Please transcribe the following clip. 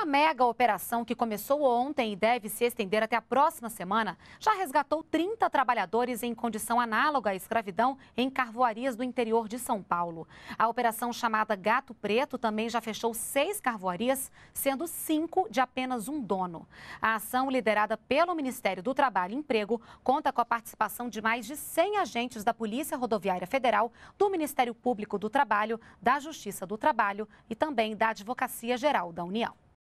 Uma mega operação que começou ontem e deve se estender até a próxima semana já resgatou 30 trabalhadores em condição análoga à escravidão em carvoarias do interior de São Paulo. A operação chamada Gato Preto também já fechou seis carvoarias, sendo cinco de apenas um dono. A ação, liderada pelo Ministério do Trabalho e Emprego, conta com a participação de mais de 100 agentes da Polícia Rodoviária Federal, do Ministério Público do Trabalho, da Justiça do Trabalho e também da Advocacia Geral da União.